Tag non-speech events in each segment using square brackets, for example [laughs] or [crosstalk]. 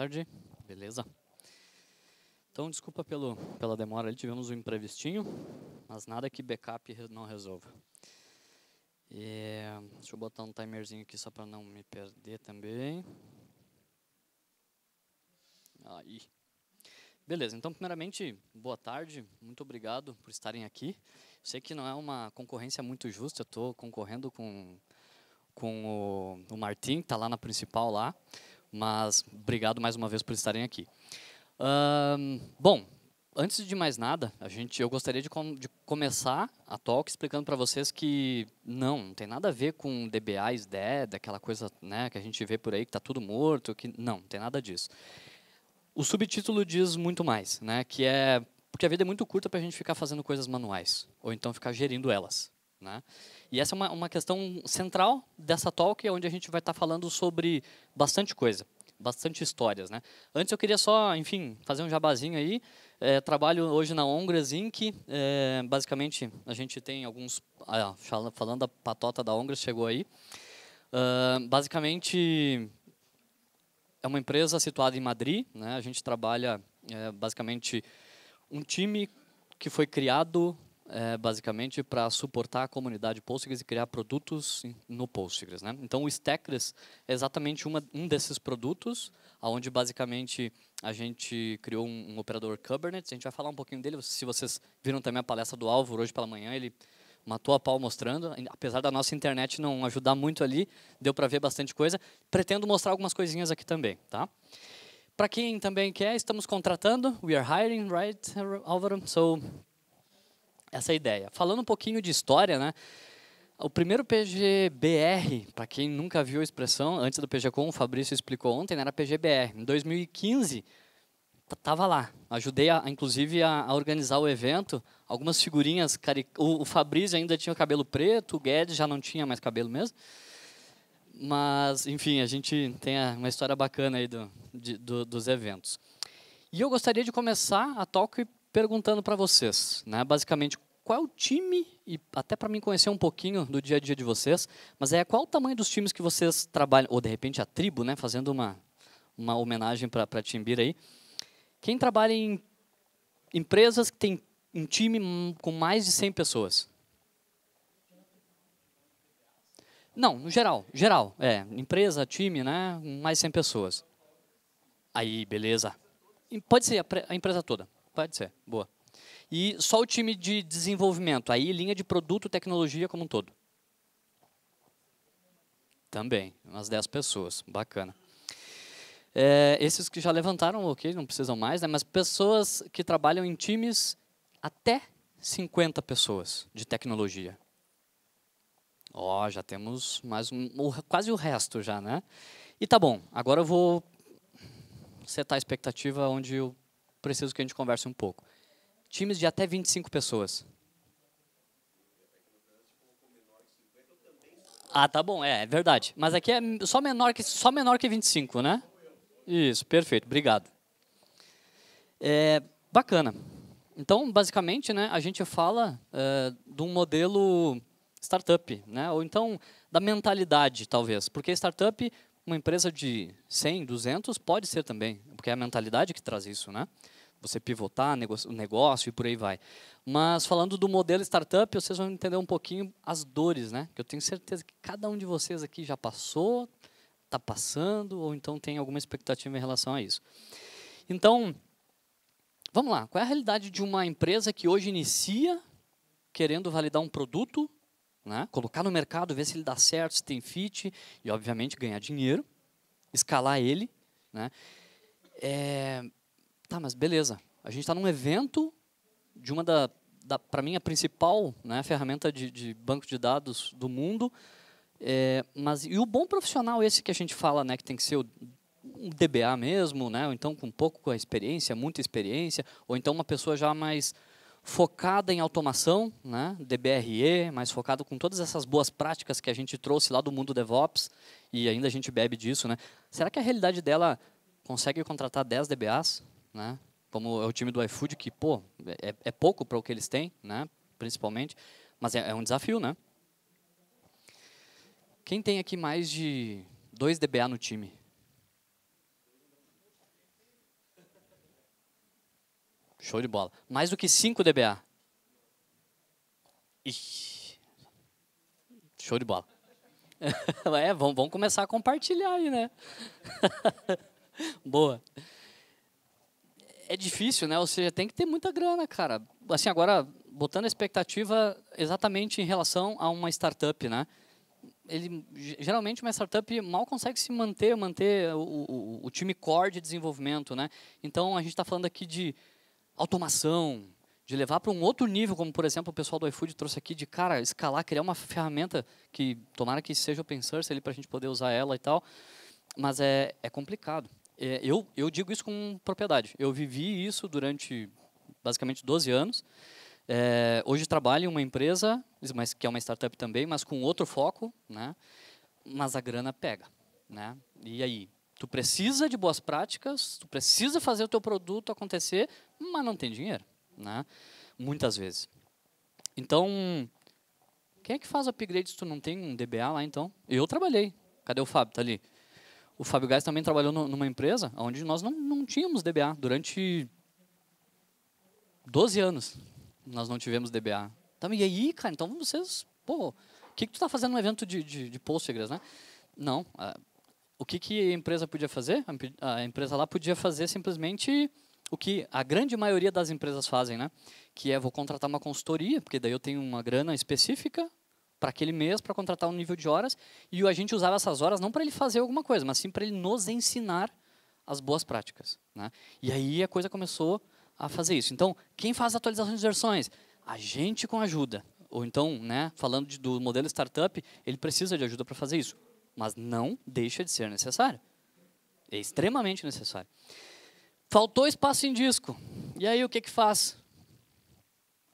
tarde. Beleza. Então, desculpa pelo, pela demora, ali tivemos um imprevistinho, mas nada que backup não resolva. E, deixa eu botar um timerzinho aqui só para não me perder também. Aí. Beleza, então primeiramente, boa tarde, muito obrigado por estarem aqui. Sei que não é uma concorrência muito justa, eu estou concorrendo com, com o, o Martim, que está lá na principal lá. Mas obrigado mais uma vez por estarem aqui. bom, antes de mais nada, a gente, eu gostaria de, com, de começar a talk explicando para vocês que não, não tem nada a ver com DBAs, DED, aquela coisa né, que a gente vê por aí que está tudo morto, que não, não tem nada disso. O subtítulo diz muito mais, né, que é porque a vida é muito curta para a gente ficar fazendo coisas manuais ou então ficar gerindo elas, né? E essa é uma, uma questão central dessa talk, onde a gente vai estar tá falando sobre bastante coisa, bastante histórias. Né? Antes eu queria só, enfim, fazer um jabazinho aí. É, trabalho hoje na Ongras Inc. É, basicamente, a gente tem alguns... Ah, falando da patota da Ongras, chegou aí. Uh, basicamente, é uma empresa situada em Madrid. Né? A gente trabalha, é, basicamente, um time que foi criado é, basicamente para suportar a comunidade Postgres e criar produtos no Postgres. Né? Então, o Stackless é exatamente uma, um desses produtos, onde basicamente a gente criou um, um, operador Kubernetes. A gente vai falar um pouquinho dele. Se vocês viram também a palestra do Álvaro hoje pela manhã, ele matou a pau mostrando. Apesar da nossa internet não ajudar muito ali, deu para ver bastante coisa. Pretendo mostrar algumas coisinhas aqui também. Tá? Para quem também quer, estamos contratando. We are hiring, right, Álvaro? So essa ideia. Falando um pouquinho de história, né? O primeiro PGBR, para quem nunca viu a expressão, antes do PGCOM, o Fabrício explicou ontem, né? era PGBR. Em 2015, estava lá. Ajudei, a, inclusive, a, a, organizar o evento. Algumas figurinhas... Cari... O, o Fabrício ainda tinha cabelo preto, o Guedes já não tinha mais cabelo mesmo. Mas, enfim, a gente tem uma história bacana aí do, de, do, dos eventos. E eu gostaria de começar a talk perguntando para vocês, né, basicamente, qual é o time, e até para mim conhecer um pouquinho do dia a dia de vocês, mas é qual o tamanho dos times que vocês trabalham, ou de repente a tribo, né, fazendo uma, uma homenagem para Timbira aí. Quem trabalha em empresas que tem um time com mais de 100 pessoas? Não, no geral, geral, é, empresa, time, né, mais de 100 pessoas. Aí, beleza. Pode ser a, a empresa toda, pode ser, boa. E só o time de desenvolvimento, aí linha de produto, tecnologia como um todo. Também, umas 10 pessoas, bacana. É, esses que já levantaram, ok, não precisam mais, né, mas pessoas que trabalham em times até 50 pessoas de tecnologia. Ó, oh, já temos mais um, quase o resto já, né? E tá bom, agora eu vou setar a expectativa onde eu preciso que a gente converse um pouco times de até 25 pessoas. Ah, tá bom, é, é verdade. Mas aqui é só menor que, só menor que 25, né? Isso, perfeito, obrigado. É, bacana. Então, basicamente, né, a gente fala é, de um modelo startup, né? ou então da mentalidade, talvez. Porque startup, uma empresa de 100, 200, pode ser também, porque é a mentalidade que traz isso. Né? você pivotar o negócio e por aí vai. Mas falando do modelo startup, vocês vão entender um pouquinho as dores, né? Que eu tenho certeza que cada um de vocês aqui já passou, está passando, ou então tem alguma expectativa em relação a isso. Então, vamos lá. Qual é a realidade de uma empresa que hoje inicia querendo validar um produto, né? colocar no mercado, ver se ele dá certo, se tem fit, e obviamente ganhar dinheiro, escalar ele, né? É, Tá, mas beleza. A gente está num evento de uma da, da para mim, a principal né, ferramenta de, de banco de dados do mundo. É, mas e o bom profissional esse que a gente fala, né, que tem que ser o, um DBA mesmo, né, ou então com um pouco com a experiência, muita experiência, ou então uma pessoa já mais focada em automação, né, DBRE, mais focado com todas essas boas práticas que a gente trouxe lá do mundo DevOps e ainda a gente bebe disso, né? Será que a realidade dela consegue contratar 10 DBAs? né? Como é o time do iFood, que, pô, é, é pouco para o que eles têm, né? Principalmente. Mas é, é um desafio, né? Quem tem aqui mais de dois DBA no time? Show de bola. Mais do que 5 DBA. Show de bola. [laughs] é, vamos, vamos começar a compartilhar aí, né? [laughs] Boa é difícil, né? Ou seja, tem que ter muita grana, cara. Assim, agora, botando a expectativa exatamente em relação a uma startup, né? Ele, geralmente uma startup mal consegue se manter, manter o, o, o time core de desenvolvimento, né? Então a gente está falando aqui de automação, de levar para um outro nível, como por exemplo o pessoal do iFood trouxe aqui, de cara, escalar, criar uma ferramenta que tomara que seja open source para a gente poder usar ela e tal, mas é, é complicado é, eu, eu digo isso com propriedade. Eu vivi isso durante basicamente 12 anos. É, hoje trabalho em uma empresa, mas que é uma startup também, mas com outro foco, né? Mas a grana pega, né? E aí, tu precisa de boas práticas, tu precisa fazer o teu produto acontecer, mas não tem dinheiro, né? Muitas vezes. Então, quem é que faz upgrade se tu não tem um DBA lá então? Eu trabalhei. Cadê o Fábio? Tá ali o Fábio Gás também trabalhou no, numa empresa onde nós não, não tínhamos DBA durante 12 anos. Nós não tivemos DBA. Então, e aí, cara, então vocês, pô, o que, que tu está fazendo no evento de, de, de Postgres, né? Não. A, o que, que a empresa podia fazer? A, a empresa lá podia fazer simplesmente o que a grande maioria das empresas fazem, né? Que é vou contratar uma consultoria, porque daí eu tenho uma grana específica para aquele mês, para contratar um nível de horas, e a gente usava essas horas não para ele fazer alguma coisa, mas sim para ele nos ensinar as boas práticas. Né? E aí a coisa começou a fazer isso. Então, quem faz atualizações de versões? A gente com ajuda. Ou então, né, falando de, do modelo startup, ele precisa de ajuda para fazer isso. Mas não deixa de ser necessário. É extremamente necessário. Faltou espaço em disco. E aí o que, que faz?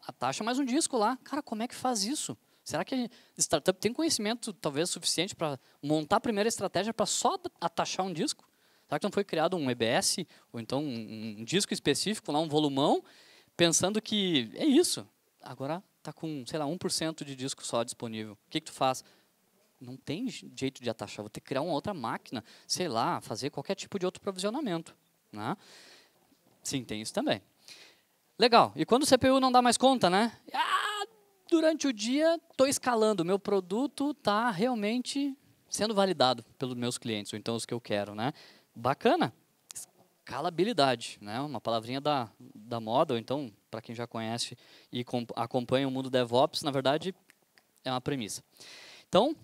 Atacha mais um disco lá. Cara, como é que faz isso? Será que a startup tem conhecimento, talvez, suficiente para montar a primeira estratégia para só atachar um disco? Será que não foi criado um EBS, ou então um, um disco específico, lá um volumão, pensando que é isso? Agora está com, sei lá, 1% de disco só disponível. O que, que tu faz? Não tem jeito de atachar, vou ter que criar uma outra máquina, sei lá, fazer qualquer tipo de outro provisionamento. Né? Sim, tem isso também. Legal. E quando o CPU não dá mais conta, né? Ah, durante o dia estou escalando, meu produto está realmente sendo validado pelos meus clientes, ou então os que eu quero. Né? Bacana. Escalabilidade, né? uma palavrinha da, da moda, ou então, para quem já conhece e acompanha o mundo DevOps, na verdade, é uma premissa. Então,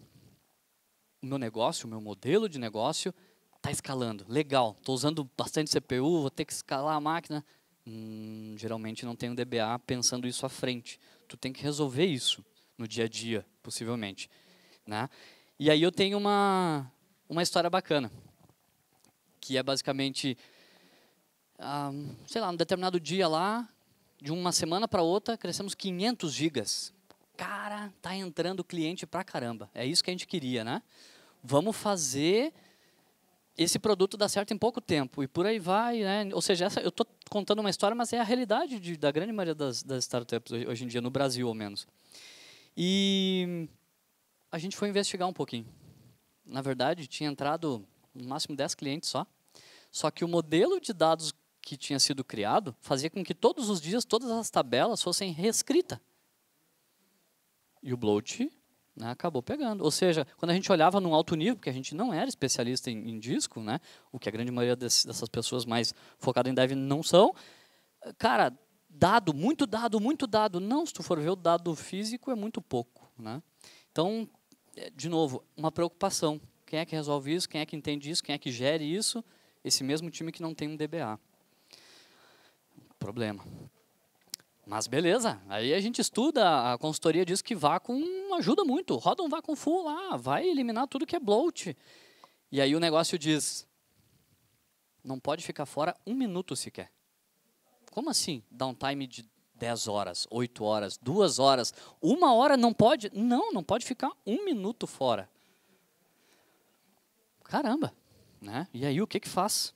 o meu negócio, o meu modelo de negócio está escalando. Legal, estou usando bastante CPU, vou ter que escalar a máquina. Hum, geralmente não tenho DBA pensando isso à frente. Tu tem que resolver isso no dia a dia, possivelmente. Né? E aí eu tenho uma, uma história bacana, que é basicamente, ah, sei lá, um determinado dia lá, de uma semana para outra, crescemos 500 gigas. Cara, tá entrando cliente pra caramba. É isso que a gente queria, né? Vamos fazer esse produto dar certo em pouco tempo. E por aí vai, né? Ou seja, essa, eu tô contando uma história, mas é a realidade de, da grande maioria das, das startups hoje, hoje em dia, no Brasil ao menos. E a gente foi investigar um pouquinho. Na verdade, tinha entrado no máximo 10 clientes só. Só que o modelo de dados que tinha sido criado fazia com que todos os dias todas as tabelas fossem reescritas. E o bloat né, acabou pegando. Ou seja, quando a gente olhava num alto nível, porque a gente não era especialista em, em disco, né, o que a grande maioria desse, dessas pessoas mais focadas em dev não são, cara, dado, muito dado, muito dado. Não, se tu for ver o dado físico, é muito pouco. Né? Então, é, de novo, uma preocupação. Quem é que resolve isso? Quem é que entende isso? Quem é que gere isso? Esse mesmo time que não tem um DBA. Problema. Mas beleza, aí a gente estuda, a consultoria diz que vácuo ajuda muito, roda um vácuo full lá, vai eliminar tudo que é bloat. E aí o negócio diz, não pode ficar fora um minuto sequer. Como assim? Downtime de 10 horas, 8 horas, 2 horas, uma hora não pode? Não, não pode ficar um minuto fora. Caramba, né? E aí o que que faz?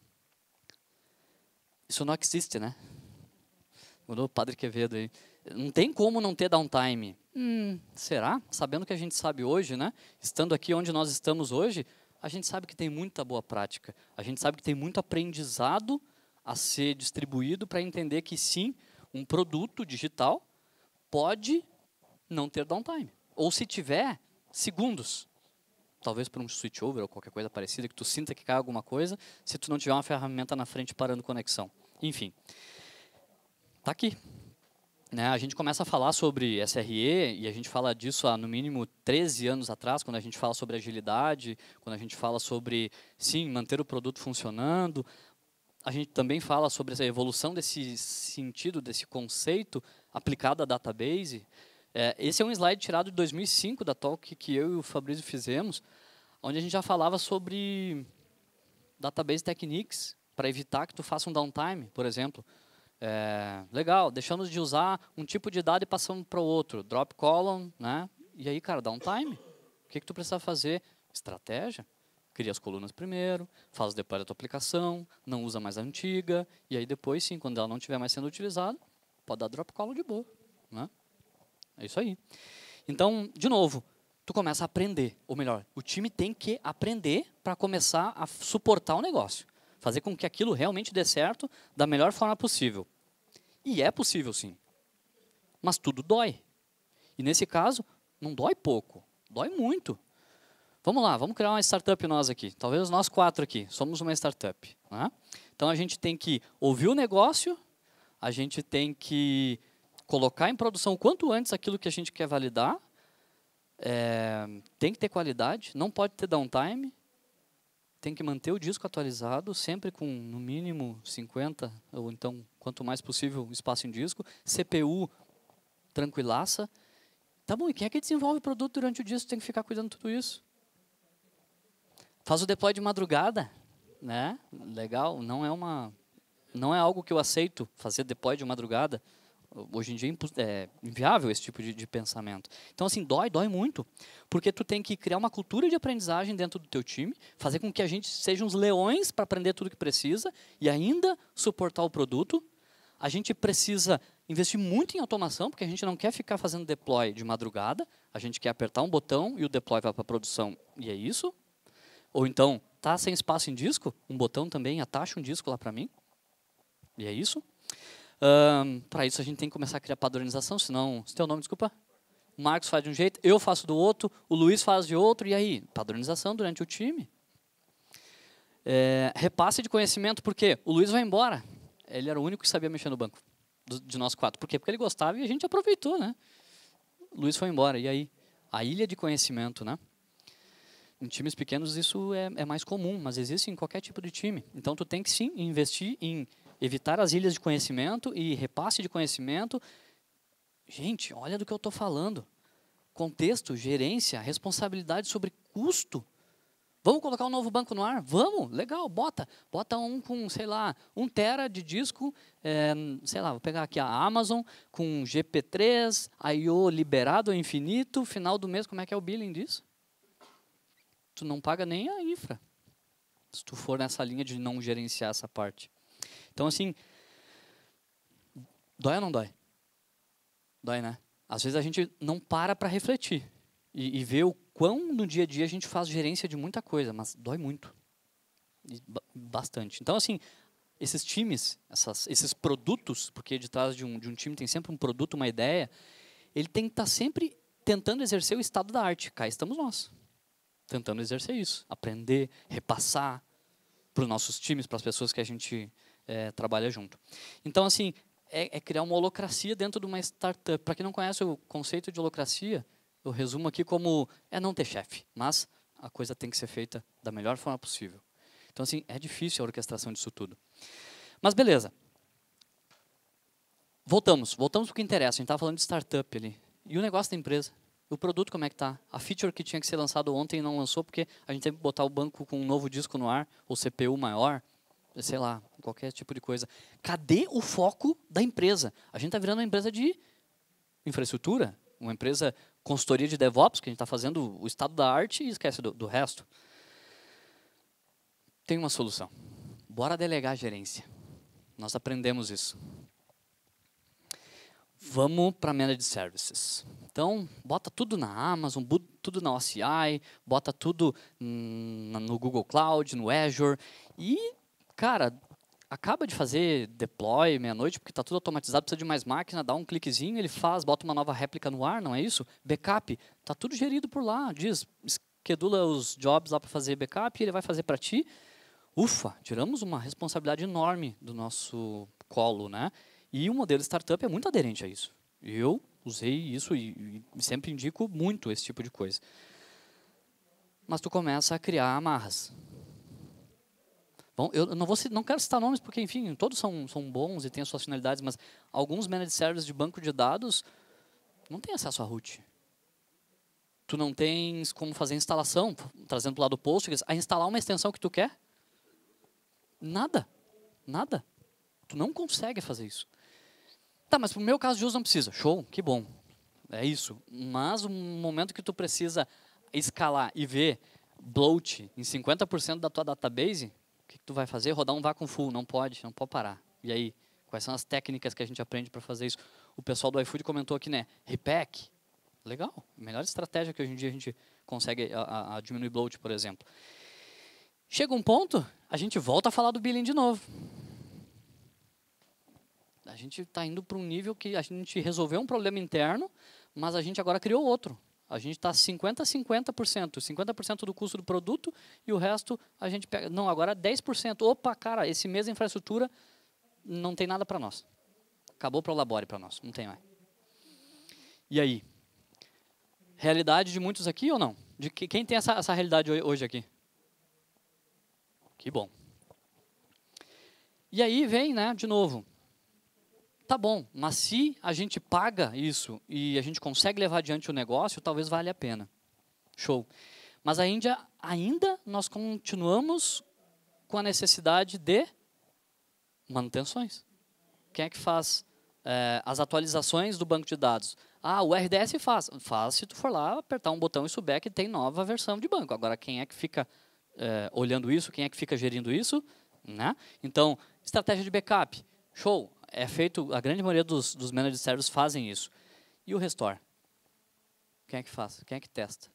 Isso não existe, né? Guru, o Padre Quevedo aí. Não tem como não ter downtime. Hum, será? Sabendo o que a gente sabe hoje, né? Estando aqui onde nós estamos hoje, a gente sabe que tem muita boa prática. A gente sabe que tem muito aprendizado a ser distribuído para entender que sim, um produto digital pode não ter downtime. Ou se tiver, segundos. Talvez por um switch over ou qualquer coisa parecida, que tu sinta que cai alguma coisa, se tu não tiver uma ferramenta na frente parando conexão. Enfim está aqui. Né, a gente começa a falar sobre SRE e a gente fala disso há no mínimo 13 anos atrás, quando a gente fala sobre agilidade, quando a gente fala sobre, sim, manter o produto funcionando. A gente também fala sobre essa evolução desse sentido, desse conceito aplicado à database. É, esse é um slide tirado de 2005 da talk que eu e o Fabrício fizemos, onde a gente já falava sobre database techniques para evitar que tu faça um downtime, por exemplo. É, legal, deixamos de usar um tipo de dado e passamos para o outro. Drop column, né? E aí, cara, dá um time. O que, que tu precisa fazer? Estratégia. Cria as colunas primeiro, faz o deploy da tua aplicação, não usa mais a antiga, e aí depois, sim, quando ela não estiver mais sendo utilizada, pode dar drop column de boa. Né? É isso aí. Então, de novo, tu começa a aprender. Ou melhor, o time tem que aprender para começar a suportar o negócio fazer com que aquilo realmente dê certo da melhor forma possível. E é possível sim. Mas tudo dói. E nesse caso, não dói pouco, dói muito. Vamos lá, vamos criar uma startup nós aqui. Talvez nós quatro aqui, somos uma startup. Né? Então a gente tem que ouvir o negócio, a gente tem que colocar em produção o quanto antes aquilo que a gente quer validar, é, tem que ter qualidade, não pode ter downtime, tem que manter o disco atualizado, sempre com no mínimo 50, ou então quanto mais possível espaço em disco, CPU tranquilaça. Tá bom, e quem é que desenvolve o produto durante o disco tem que ficar cuidando de tudo isso? Faz o deploy de madrugada, né? Legal, não é uma não é algo que eu aceito fazer deploy de madrugada. Hoje em dia é, é inviável esse tipo de, de, pensamento. Então, assim, dói, dói muito, porque tu tem que criar uma cultura de aprendizagem dentro do teu time, fazer com que a gente seja uns leões para aprender tudo que precisa e ainda suportar o produto. A gente precisa investir muito em automação, porque a gente não quer ficar fazendo deploy de madrugada, a gente quer apertar um botão e o deploy vai para produção, e é isso. Ou então, tá sem espaço em disco, um botão também, atacha um disco lá para mim, e é isso. Um, para isso a gente tem que começar a criar padronização, senão. Se teu nome, desculpa? O Marcos faz de um jeito, eu faço do outro, o Luiz faz de outro, e aí? Padronização durante o time. É, repasse de conhecimento, porque o Luiz vai embora. Ele era o único que sabia mexer no banco, de nós quatro. Por quê? Porque ele gostava e a gente aproveitou, né? O Luiz foi embora, e aí? A ilha de conhecimento, né? Em times pequenos isso é, é mais comum, mas existe em qualquer tipo de time. Então tu tem que sim investir em evitar as ilhas de conhecimento e repasse de conhecimento. Gente, olha do que eu estou falando. Contexto, gerência, responsabilidade sobre custo. Vamos colocar um novo banco no ar? Vamos, legal, bota. Bota um com, sei lá, um tera de disco, é, sei lá, vou pegar aqui a Amazon, com GP3, I.O. liberado ao infinito, final do mês, como é que é o billing disso? Tu não paga nem a infra, se tu for nessa linha de não gerenciar essa parte. Então, assim, dói ou não dói? Dói, né? Às vezes a gente não para para refletir e, e ver o quão no dia a dia a gente faz gerência de muita coisa, mas dói muito. Bastante. Então, assim, esses times, essas, esses produtos, porque de trás de um, de um time tem sempre um produto, uma ideia, ele tem que estar tá sempre tentando exercer o estado da arte. Cá estamos nós, tentando exercer isso. Aprender, repassar para os nossos times, para as pessoas que a gente é, trabalha junto. Então, assim, é, é, criar uma holocracia dentro de uma startup. Para quem não conhece o conceito de holocracia, eu resumo aqui como é não ter chefe, mas a coisa tem que ser feita da melhor forma possível. Então, assim, é difícil a orquestração disso tudo. Mas beleza. Voltamos, voltamos para o que interessa. A gente estava falando de startup ali. E o negócio da empresa? O produto como é que está, A feature que tinha que ser lançada ontem não lançou porque a gente teve que botar o banco com um novo disco no ar, ou CPU maior, sei lá, qualquer tipo de coisa. Cadê o foco da empresa? A gente está virando uma empresa de infraestrutura, uma empresa consultoria de DevOps, que a gente está fazendo o estado da arte e esquece do, do resto. Tem uma solução. Bora delegar a gerência. Nós aprendemos isso. Vamos para a Managed Services. Então, bota tudo na Amazon, tudo na OCI, bota tudo no Google Cloud, no Azure e cara, acaba de fazer deploy meia-noite, porque está tudo automatizado, precisa de mais máquina, dá um cliquezinho, ele faz, bota uma nova réplica no ar, não é isso? Backup, está tudo gerido por lá, diz, schedula os jobs lá para fazer backup, ele vai fazer para ti. Ufa, tiramos uma responsabilidade enorme do nosso colo, né? E o modelo startup é muito aderente a isso. Eu usei isso e, e sempre indico muito esse tipo de coisa. Mas tu começa a criar amarras, Bom, eu não, vou, não quero citar nomes, porque, enfim, todos são, são bons e têm suas finalidades, mas alguns managed services de banco de dados não têm acesso à root. Tu não tens como fazer a instalação, trazendo para o lado do Postgres, a instalar uma extensão que tu quer. Nada. Nada. Tu não consegue fazer isso. Tá, mas para o meu caso de uso não precisa. Show, que bom. É isso. Mas o momento que tu precisa escalar e ver bloat em 50% da tua database, o que, que tu vai fazer? Rodar um vácuo full. Não pode, não pode parar. E aí, quais são as técnicas que a gente aprende para fazer isso? O pessoal do iFood comentou aqui, né? Repack. Legal. Melhor estratégia que hoje em dia a gente consegue a, a, a diminuir bloat, por exemplo. Chega um ponto, a gente volta a falar do billing de novo. A gente está indo para um nível que a gente resolveu um problema interno, mas a gente agora criou outro. A gente está 50% a 50%. 50% do custo do produto e o resto a gente pega. Não, agora 10%. Opa, cara, esse mês a infraestrutura não tem nada para nós. Acabou para o Labore para nós, não tem mais. E aí? Realidade de muitos aqui ou não? De que, quem tem essa, essa realidade hoje aqui? Que bom. E aí vem, né, de novo, tá bom, mas se a gente paga isso e a gente consegue levar adiante o negócio, talvez valha a pena. Show. Mas a Índia, ainda nós continuamos com a necessidade de manutenções. Quem é que faz é, as atualizações do banco de dados? Ah, o RDS faz. Faz se tu for lá apertar um botão e souber que tem nova versão de banco. Agora, quem é que fica é, olhando isso? Quem é que fica gerindo isso? Né? Então, estratégia de backup. Show é feito, a grande maioria dos, dos managed services fazem isso. E o restore? Quem é que faz? Quem é que testa?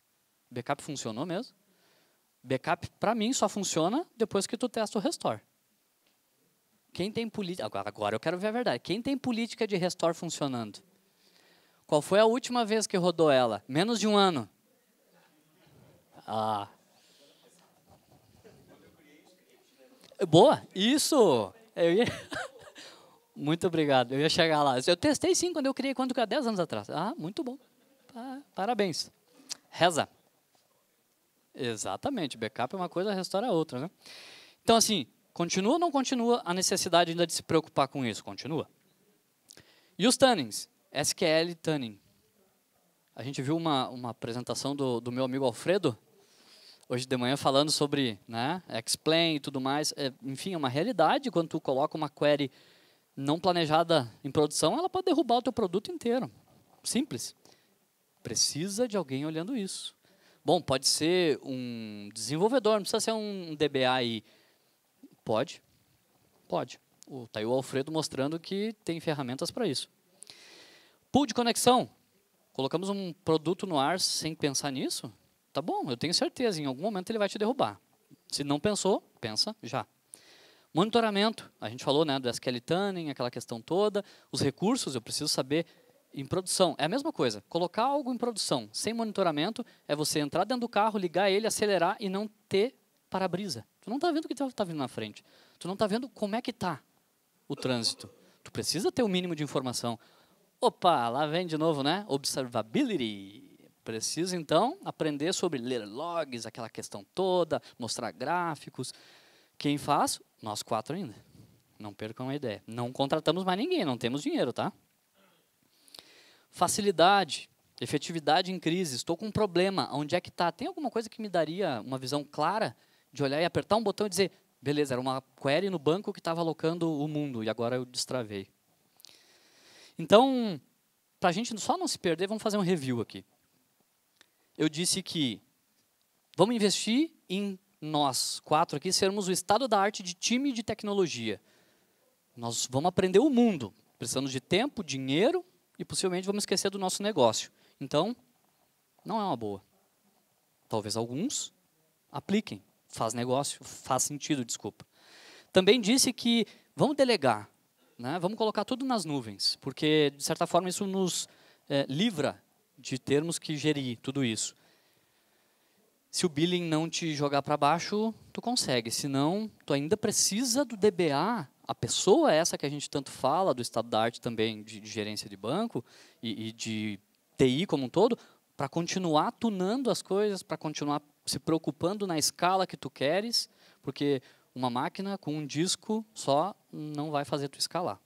Backup funcionou mesmo? Backup, para mim, só funciona depois que tu testa o restore. Quem tem política... Agora, agora eu quero ver a verdade. Quem tem política de restore funcionando? Qual foi a última vez que rodou ela? Menos de um ano. Ah. Boa, isso. Eu ia... [laughs] Muito obrigado. Eu ia chegar lá. Eu testei sim quando eu criei quando há 10 anos atrás. Ah, muito bom. Parabéns. Reza. Exatamente. Backup é uma coisa, restaura é outra, né? Então assim, continua ou não continua a necessidade ainda de se preocupar com isso? Continua. E os tunings SQL tannin. A gente viu uma, uma apresentação do, do meu amigo Alfredo, hoje de manhã, falando sobre né, explain e tudo mais. É, enfim, é uma realidade quando tu coloca uma query não planejada em produção, ela pode derrubar o teu produto inteiro. Simples. Precisa de alguém olhando isso. Bom, pode ser um desenvolvedor, não precisa ser um DBA aí. Pode. Pode. O tá aí o Alfredo mostrando que tem ferramentas para isso. Pool de conexão. Colocamos um produto no ar sem pensar nisso? Tá bom, eu tenho certeza, em algum momento ele vai te derrubar. Se não pensou, pensa já. Monitoramento, a gente falou né, do SQL Tuning, aquela questão toda. Os recursos, eu preciso saber em produção. É a mesma coisa. Colocar algo em produção sem monitoramento é você entrar dentro do carro, ligar ele, acelerar e não ter para-brisa. Tu não está vendo o que está tá vindo na frente. Tu não está vendo como é que está o trânsito. Tu precisa ter o um mínimo de informação. Opa, lá vem de novo, né? Observability. Precisa, então, aprender sobre ler logs, aquela questão toda, mostrar gráficos. Quem faz? Nós quatro ainda. Não percam a ideia. Não contratamos mais ninguém, não temos dinheiro, tá? Facilidade, efetividade em crise. Estou com um problema. Onde é que está? Tem alguma coisa que me daria uma visão clara de olhar e apertar um botão e dizer: beleza, era uma query no banco que estava alocando o mundo e agora eu destravei. Então, para a gente só não se perder, vamos fazer um review aqui. Eu disse que vamos investir em nós quatro aqui sermos o estado da arte de time de tecnologia. Nós vamos aprender o mundo. Precisamos de tempo, dinheiro e possivelmente vamos esquecer do nosso negócio. Então, não é uma boa. Talvez alguns apliquem. Faz negócio, faz sentido, desculpa. Também disse que vamos delegar, né? vamos colocar tudo nas nuvens, porque, de certa forma, isso nos é, livra de termos que gerir tudo isso se o billing não te jogar para baixo, tu consegue. Se não, tu ainda precisa do DBA. A pessoa é essa que a gente tanto fala, do estado da arte também, de, de gerência de banco e, e, de TI como um todo, para continuar tunando as coisas, para continuar se preocupando na escala que tu queres, porque uma máquina com um disco só não vai fazer tu escalar.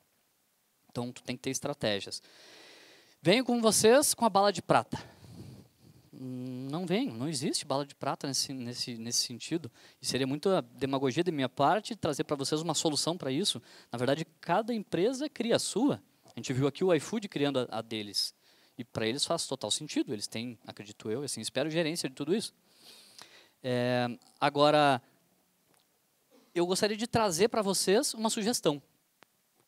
Então, tu tem que ter estratégias. Venho com vocês com a bala de prata. Hum, não vem, não existe bala de prata nesse, nesse, nesse sentido. E seria muita demagogia da minha parte trazer para vocês uma solução para isso. Na verdade, cada empresa cria a sua. A gente viu aqui o iFood criando a, a deles. E para eles faz total sentido. Eles têm, acredito eu, assim, espero, gerência de tudo isso. É, agora, eu gostaria de trazer para vocês uma sugestão,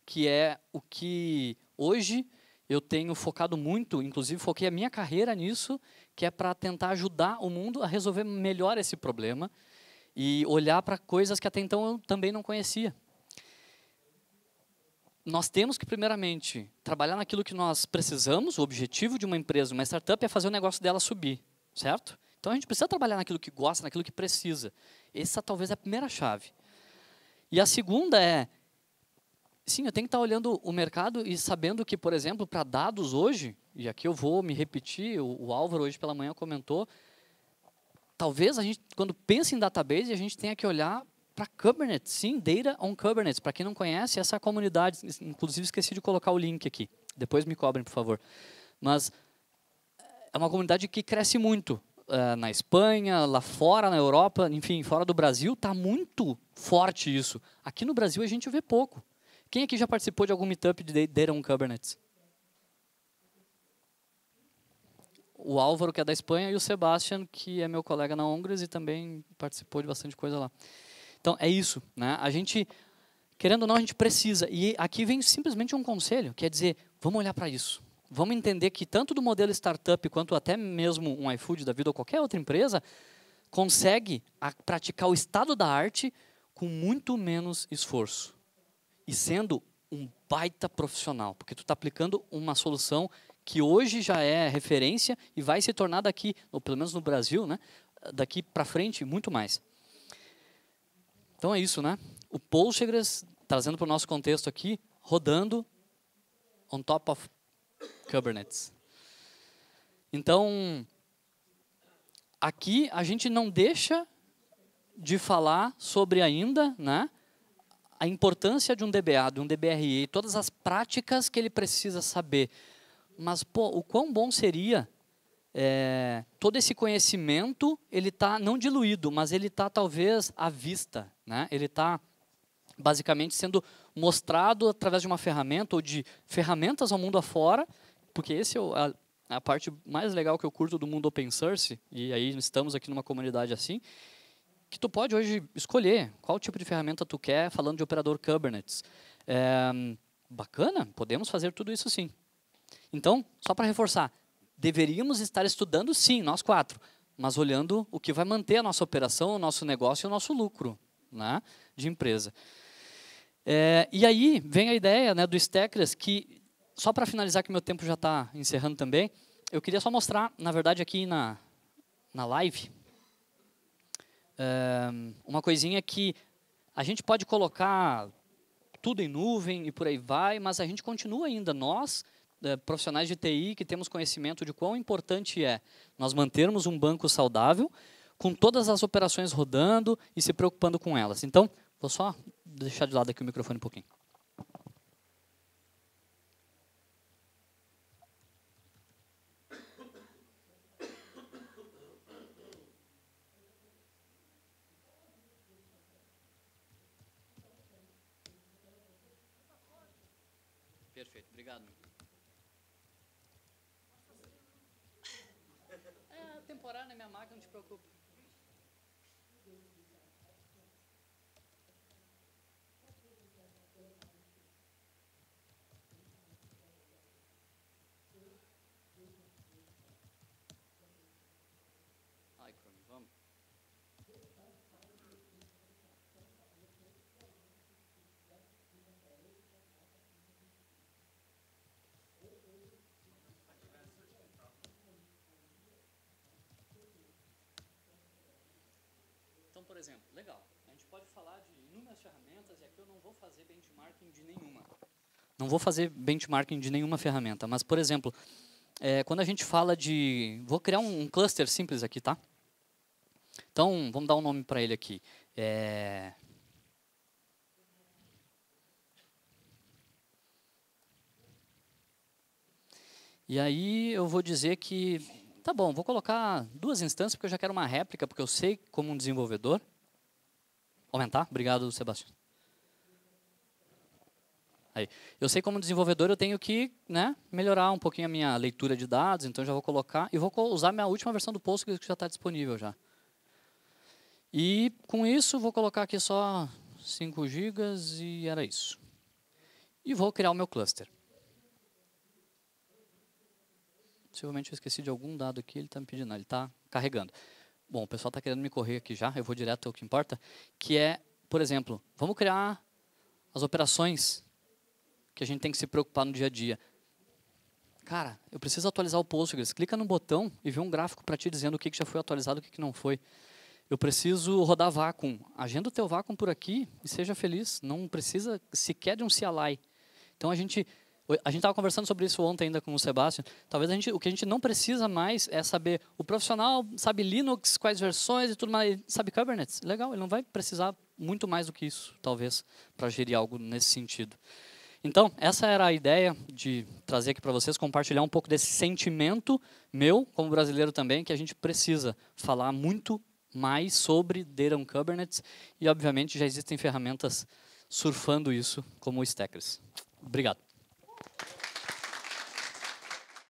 que é o que hoje eu tenho focado muito, inclusive foquei a minha carreira nisso, que é para tentar ajudar o mundo a resolver melhor esse problema e olhar para coisas que até então eu também não conhecia. Nós temos que, primeiramente, trabalhar naquilo que nós precisamos. O objetivo de uma empresa, uma startup, é fazer o negócio dela subir, certo? Então a gente precisa trabalhar naquilo que gosta, naquilo que precisa. Essa talvez é a primeira chave. E a segunda é Sim, eu tenho que estar olhando o mercado e sabendo que, por exemplo, para dados hoje, e aqui eu vou me repetir, o, o Álvaro hoje pela manhã comentou, talvez a gente, quando pensa em database, a gente tenha que olhar para Kubernetes, sim, Data on Kubernetes. Para quem não conhece, essa é comunidade, inclusive esqueci de colocar o link aqui, depois me cobrem, por favor. Mas é, é uma comunidade que cresce muito. Uh, na Espanha, lá fora, na Europa, enfim, fora do Brasil, está muito forte isso. Aqui no Brasil a gente vê pouco. Quem aqui já participou de algum meetup de Data on Kubernetes? O Álvaro, que é da Espanha, e o Sebastian, que é meu colega na Ongres e também participou de bastante coisa lá. Então, é isso. Né? A gente, querendo ou não, a gente precisa. E aqui vem simplesmente um conselho, que é dizer, vamos olhar para isso. Vamos entender que tanto do modelo startup quanto até mesmo um iFood da vida ou qualquer outra empresa consegue praticar o estado da arte com muito menos esforço e sendo um baita profissional, porque tu está aplicando uma solução que hoje já é referência e vai se tornar daqui, ou pelo menos no Brasil, né, daqui para frente muito mais. Então é isso, né? O Postgres, trazendo para o nosso contexto aqui, rodando on top of Kubernetes. Então, aqui a gente não deixa de falar sobre ainda, né? a importância de um DBA, de um DBRE, todas as práticas que ele precisa saber. Mas, pô, o quão bom seria é, todo esse conhecimento, ele está não diluído, mas ele está talvez à vista. Né? Ele está basicamente sendo mostrado através de uma ferramenta ou de ferramentas ao mundo afora, porque esse é a, a parte mais legal que eu curto do mundo open source, e aí estamos aqui numa comunidade assim, que tu pode hoje escolher qual tipo de ferramenta tu quer, falando de operador Kubernetes. É, bacana, podemos fazer tudo isso sim. Então, só para reforçar, deveríamos estar estudando sim, nós quatro, mas olhando o que vai manter a nossa operação, o nosso negócio e o nosso lucro né, de empresa. É, e aí vem a ideia né, do Stackless, que, só para finalizar que meu tempo já está encerrando também, eu queria só mostrar, na verdade, aqui na, na live, uma coisinha que a gente pode colocar tudo em nuvem e por aí vai, mas a gente continua ainda, nós, eh, profissionais de TI, que temos conhecimento de quão importante é nós mantermos um banco saudável, com todas as operações rodando e se preocupando com elas. Então, vou só deixar de lado aqui o microfone um pouquinho. Perfeito, obrigado. É temporário na né? minha máquina, não te preocupe. eu não vou fazer benchmarking de nenhuma. Não vou fazer benchmarking de nenhuma ferramenta, mas, por exemplo, é, quando a gente fala de... Vou criar um, um, cluster simples aqui, tá? Então, vamos dar um nome para ele aqui. É... E aí eu vou dizer que, tá bom, vou colocar duas instâncias, porque eu já quero uma réplica, porque eu sei como um desenvolvedor. Aumentar? Obrigado, Sebastião. Aí, eu sei como desenvolvedor eu tenho que né, melhorar um pouquinho a minha leitura de dados, então já vou colocar e vou usar minha última versão do Post que já está disponível já. E com isso vou colocar aqui só 5 GB e era isso. E vou criar o meu cluster. Possivelmente eu esqueci de algum dado aqui, ele está me pedindo, ele está carregando. Bom, o pessoal está querendo me correr aqui já, eu vou direto ao que importa, que é, por exemplo, vamos criar as operações que a gente tem que se preocupar no dia a dia. Cara, eu preciso atualizar o Postgres. Clica no botão e vê um gráfico para ti dizendo o que, já foi atualizado e o que, não foi. Eu preciso rodar vácuo. Agenda o teu vácuo por aqui e seja feliz. Não precisa sequer de um CLI. Então a gente a gente estava conversando sobre isso ontem ainda com o Sebastião. Talvez a gente, o que a gente não precisa mais é saber. O profissional sabe Linux, quais versões e tudo mais. Ele sabe Kubernetes? Legal, ele não vai precisar muito mais do que isso, talvez, para gerir algo nesse sentido. Então, essa era a ideia de trazer aqui para vocês, compartilhar um pouco desse sentimento meu, como brasileiro também, que a gente precisa falar muito mais sobre Data Kubernetes e, obviamente, já existem ferramentas surfando isso, como o Stackers. Obrigado.